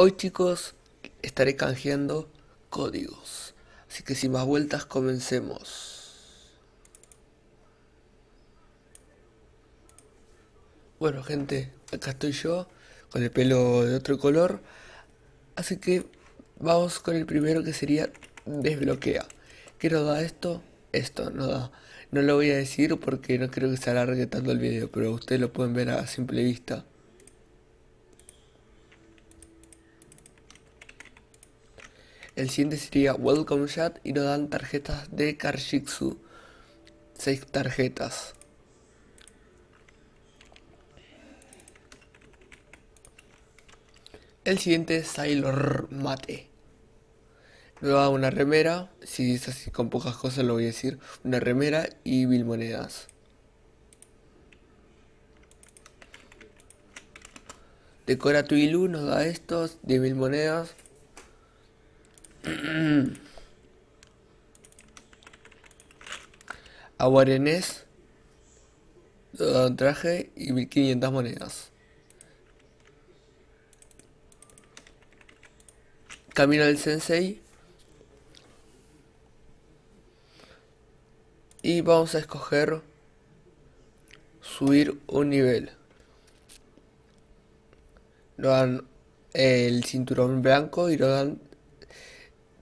Hoy chicos estaré canjeando códigos. Así que sin más vueltas comencemos. Bueno gente, acá estoy yo con el pelo de otro color. Así que vamos con el primero que sería desbloquea. ¿Qué nos da esto? Esto no da. No lo voy a decir porque no creo que se alargue tanto el video, pero ustedes lo pueden ver a simple vista. El siguiente sería Welcome Chat y nos dan tarjetas de Karjitsu. 6 tarjetas. El siguiente es Sailor Mate. Nos da una remera, si es así con pocas cosas lo voy a decir, una remera y mil monedas. Decora tu nos da estos, 10.000 monedas. dan eh, traje y 1500 monedas. Camino del sensei. Y vamos a escoger subir un nivel. Nos dan el cinturón blanco y nos dan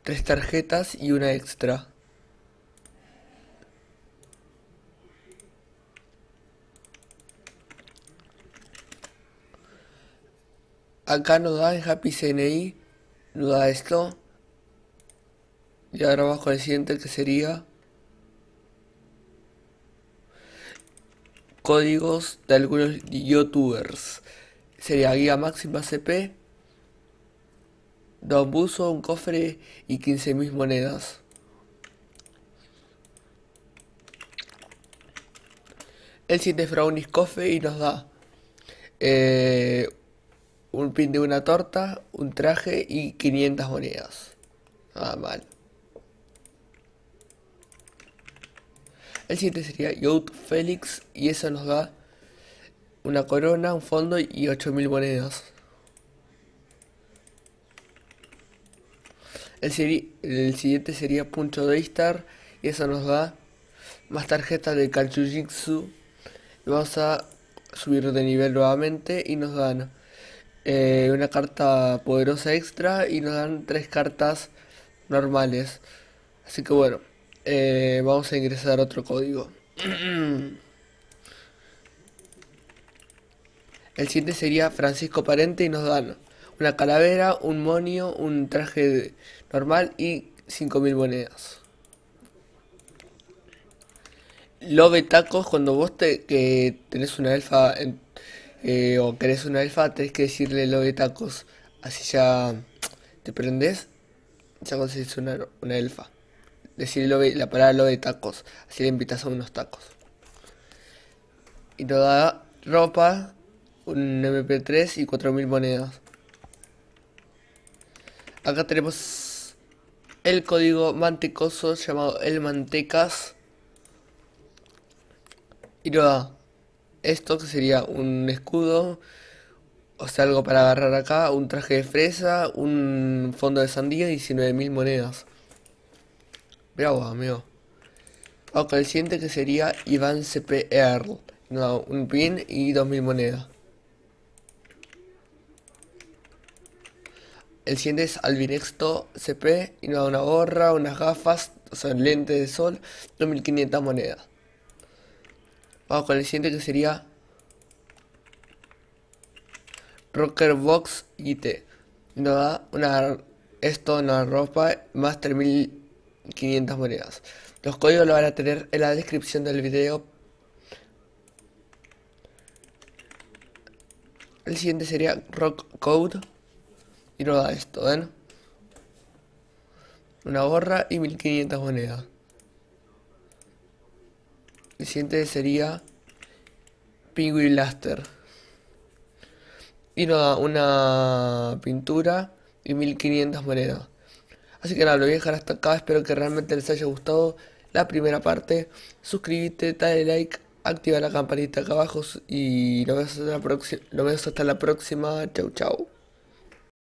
tres tarjetas y una extra. acá nos da el happy CNI, nos da esto. Y ahora bajo el siguiente que sería códigos de algunos youtubers. Sería guía máxima CP, don buzos, un cofre y 15.000 monedas. El siguiente es Brownies Coffee y nos da eh, un pin de una torta, un traje y 500 monedas. nada ah, mal. El siguiente sería Youth Félix y eso nos da una corona, un fondo y 8000 monedas. El, el, siguiente sería Puncho Daystar y eso nos da más tarjetas de y Vamos a subir de nivel nuevamente y nos dan eh, una carta poderosa extra y nos dan tres cartas normales. Así que bueno, eh, vamos a ingresar otro código. El siguiente sería Francisco Parente y nos dan una calavera, un monio, un traje normal y 5.000 monedas. Love tacos cuando vos te, que tenés una elfa en eh, o querés una elfa, tenés que decirle lo de tacos. Así ya te prendes, ya conseguís una, elfa. Decirle la palabra lo de tacos, así le invitas a unos tacos. Y nos da ropa, un MP3 y 4000 monedas. Acá tenemos el código mantecoso llamado el mantecas. Y nos da esto que sería un escudo, o sea, algo para agarrar acá, un traje de fresa, un fondo de sandía y 19.000 monedas. Bravo, amigo. Ok, el siguiente que sería Iván C.P. Earl. No, un pin y 2.000 monedas. El siguiente es Albinexto CP y nos da una gorra, unas gafas, o sea, lente de sol, 2.500 monedas. Vamos con el siguiente que sería Rockerbox IT. Nos da una, esto una ropa más 3500 monedas. Los códigos lo van a tener en la descripción del video. El siguiente sería Rock Code. Y nos da esto, ¿ven? Una gorra y 1500 monedas. El siguiente sería Penguin Blaster. Y una, una pintura y 1500 monedas. Así que nada, lo voy a dejar hasta acá. Espero que realmente les haya gustado la primera parte. Suscríbete, dale like, activa la campanita acá abajo y nos vemos, nos vemos hasta la próxima. Chau, chau.